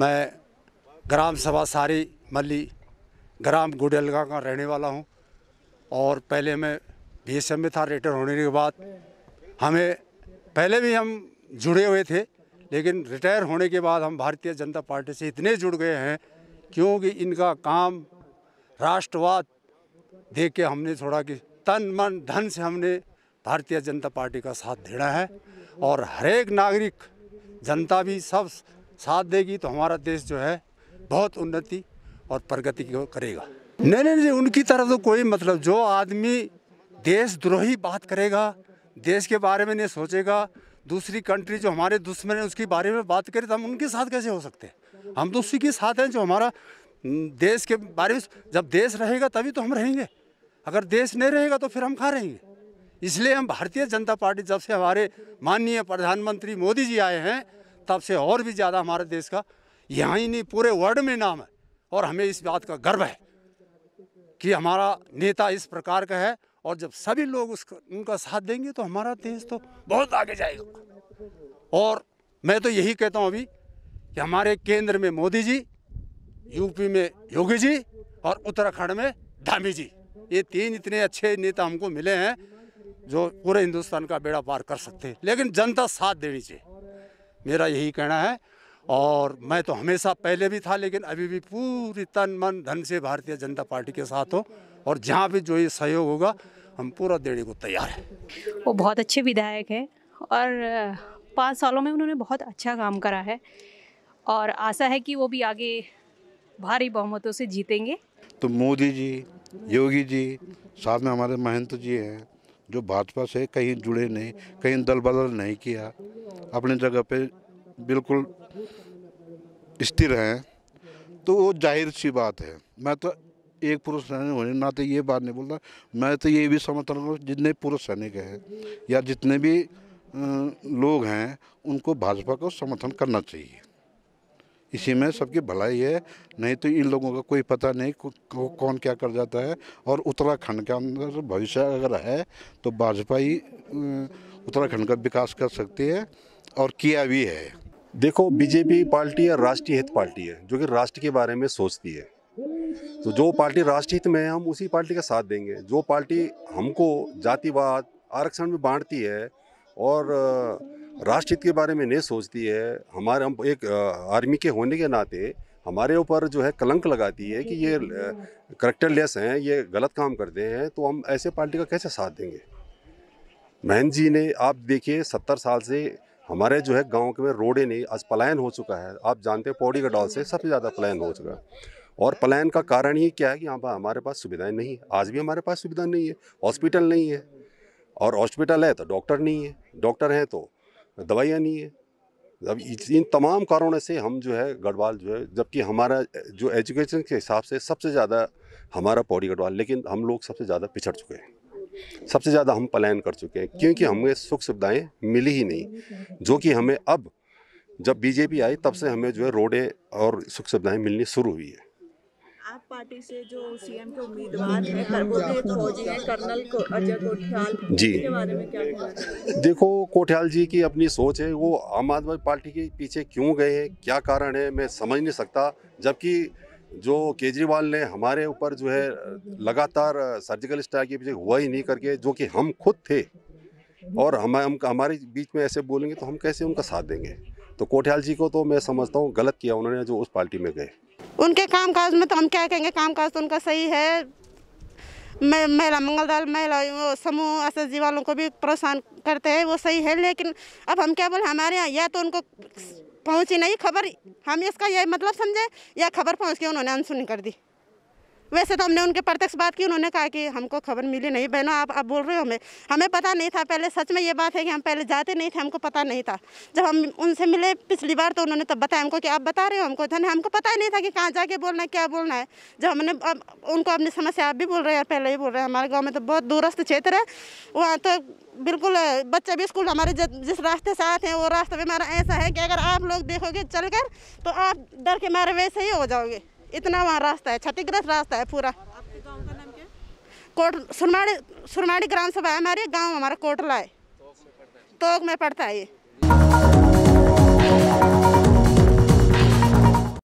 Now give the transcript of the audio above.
मैं ग्राम सभा सारी मल्ली ग्राम गुडेलगा का रहने वाला हूँ और पहले मैं बी एस में था रिटायर होने के बाद हमें पहले भी हम जुड़े हुए थे लेकिन रिटायर होने के बाद हम भारतीय जनता पार्टी से इतने जुड़ गए हैं क्योंकि इनका काम राष्ट्रवाद देख के हमने थोड़ा कि तन मन धन से हमने भारतीय जनता पार्टी का साथ देना है और हरेक नागरिक जनता भी सब साथ देगी तो हमारा देश जो है बहुत उन्नति और प्रगति करेगा नहीं नहीं नहीं उनकी तरफ तो कोई मतलब जो आदमी देश द्रोही बात करेगा देश के बारे में नहीं सोचेगा दूसरी कंट्री जो हमारे दुश्मन है उसके बारे में बात करे तो हम उनके साथ कैसे हो सकते हैं हम तो उसी के साथ हैं जो हमारा देश के बारे में जब देश रहेगा तभी तो हम रहेंगे अगर देश नहीं रहेगा तो फिर हम खा रहेंगे इसलिए हम भारतीय जनता पार्टी जब से हमारे माननीय प्रधानमंत्री मोदी जी आए हैं तब से और भी ज़्यादा हमारे देश का यहाँ ही नहीं पूरे वर्ल्ड में नाम है और हमें इस बात का गर्व है कि हमारा नेता इस प्रकार का है और जब सभी लोग उसका उनका साथ देंगे तो हमारा देश तो बहुत आगे जाएगा और मैं तो यही कहता हूँ अभी कि हमारे केंद्र में मोदी जी यूपी में योगी जी और उत्तराखंड में धामी जी ये तीन इतने अच्छे नेता हमको मिले हैं जो पूरे हिंदुस्तान का बेड़ा पार कर सकते हैं लेकिन जनता साथ देनी चाहिए मेरा यही कहना है और मैं तो हमेशा पहले भी था लेकिन अभी भी पूरी तन मन धन से भारतीय जनता पार्टी के साथ हूँ और जहाँ भी जो ये सहयोग होगा हम पूरा देने को तैयार हैं वो बहुत अच्छे विधायक हैं और पाँच सालों में उन्होंने बहुत अच्छा काम करा है और आशा है कि वो भी आगे भारी बहुमतों से जीतेंगे तो मोदी जी योगी जी साथ में हमारे महंत जी हैं जो भाजपा से कहीं जुड़े नहीं कहीं दल बदल नहीं किया अपने जगह पे बिल्कुल स्थिर हैं तो वो जाहिर सी बात है मैं तो एक पुरुष सैनिक होने तो ये बात नहीं बोल रहा मैं तो ये भी समर्थन करूँ जितने पुरुष सैनिक हैं या जितने भी लोग हैं उनको भाजपा को समर्थन करना चाहिए इसी में सबकी भलाई है नहीं तो इन लोगों का कोई पता नहीं को, को, कौन क्या कर जाता है और उत्तराखंड के अंदर भविष्य अगर है तो भाजपा ही उत्तराखंड का विकास कर सकती है और किया भी है देखो बीजेपी पार्टी है राष्ट्रीय हित पार्टी है जो कि राष्ट्र के बारे में सोचती है तो जो पार्टी राष्ट्रहित हित में है हम उसी पार्टी का साथ देंगे जो पार्टी हमको जातिवाद आरक्षण में बांटती है और राष्ट्रहित के बारे में नहीं सोचती है हमारे हम एक आर्मी के होने के नाते हमारे ऊपर जो है कलंक लगाती है कि ये करेक्टरलेस हैं ये गलत काम करते हैं तो हम ऐसे पार्टी का कैसे साथ देंगे महन जी ने आप देखिए सत्तर साल से हमारे जो है गांव के में रोडे नहीं आज पलायन हो चुका है आप जानते हैं पौड़ी का डॉल से सबसे ज़्यादा पलायन हो चुका है और पलायन का कारण ही क्या है कि यहाँ पर हमारे पास सुविधाएं नहीं है आज भी हमारे पास सुविधा नहीं है हॉस्पिटल नहीं है और हॉस्पिटल है तो डॉक्टर नहीं है डॉक्टर हैं तो दवाइयाँ नहीं है अब इन तमाम कारणों से हम जो है गढ़वाल जो है जबकि हमारा जो एजुकेशन के हिसाब से सबसे ज़्यादा हमारा पौड़ी गढ़वाल लेकिन हम लोग सबसे ज़्यादा पिछड़ चुके हैं सबसे ज़्यादा हम पलायन कर चुके हैं क्योंकि हमें सुख सुविधाएँ मिली ही नहीं जो कि हमें अब जब बीजेपी आई तब से हमें जो है रोडें और सुख सुविधाएँ मिलनी शुरू हुई है आप पार्टी से जो सीएम के उम्मीदवार हैं वो तो हो जाए कर्नल को अजय कोठियाल जी के बारे में क्या कहना देखो कोठियाल जी की अपनी सोच है वो आम आदमी पार्टी के पीछे क्यों गए हैं क्या कारण है मैं समझ नहीं सकता जबकि जो केजरीवाल ने हमारे ऊपर जो है लगातार सर्जिकल स्ट्राइक के पीछे हुआ ही नहीं करके जो कि हम खुद थे और हम, हम हमारे बीच में ऐसे बोलेंगे तो हम कैसे उनका साथ देंगे तो कोठियाल जी को तो मैं समझता हूँ गलत किया उन्होंने जो उस पार्टी में गए उनके काम काज में तो हम क्या कहेंगे काम काज तो उनका सही है महिला मंगल दल महिला समूह एस वालों को भी परेशान करते हैं वो सही है लेकिन अब हम क्या बोले हमारे यहाँ या तो उनको पहुँची नहीं खबर हम इसका ये मतलब समझे या खबर पहुँच के उन्होंने अनसुनी कर दी वैसे तो हमने उनके प्रत्यक्ष बात की उन्होंने कहा कि हमको खबर मिली नहीं बहनों आप आप बोल रहे हो हमें हमें पता नहीं था पहले सच में ये बात है कि हम पहले जाते नहीं थे हमको पता नहीं था जब हम उनसे मिले पिछली बार तो उन्होंने तब बताया हमको कि आप बता रहे हो हमको धन हमको पता ही नहीं था कि कहाँ जाके बोलना है क्या बोलना है जब हमने अब उनको अपनी समस्या आप भी बोल रहे हैं पहले ही बोल रहे हैं हमारे गाँव में तो बहुत दूरस्थ क्षेत्र है वहाँ तो बिल्कुल बच्चे भी स्कूल हमारे जिस रास्ते से आते हैं वो रास्ते में हमारा ऐसा है कि अगर आप लोग देखोगे चल कर तो आप डर के मारे वैसे ही हो जाओगे इतना वहाँ रास्ता है क्षतिग्रस्त रास्ता है पूरा कोट सुरमाड़ी सुरमाड़ी ग्राम सभा है हमारे गाँव हमारा कोटला है तोक में पड़ता है ये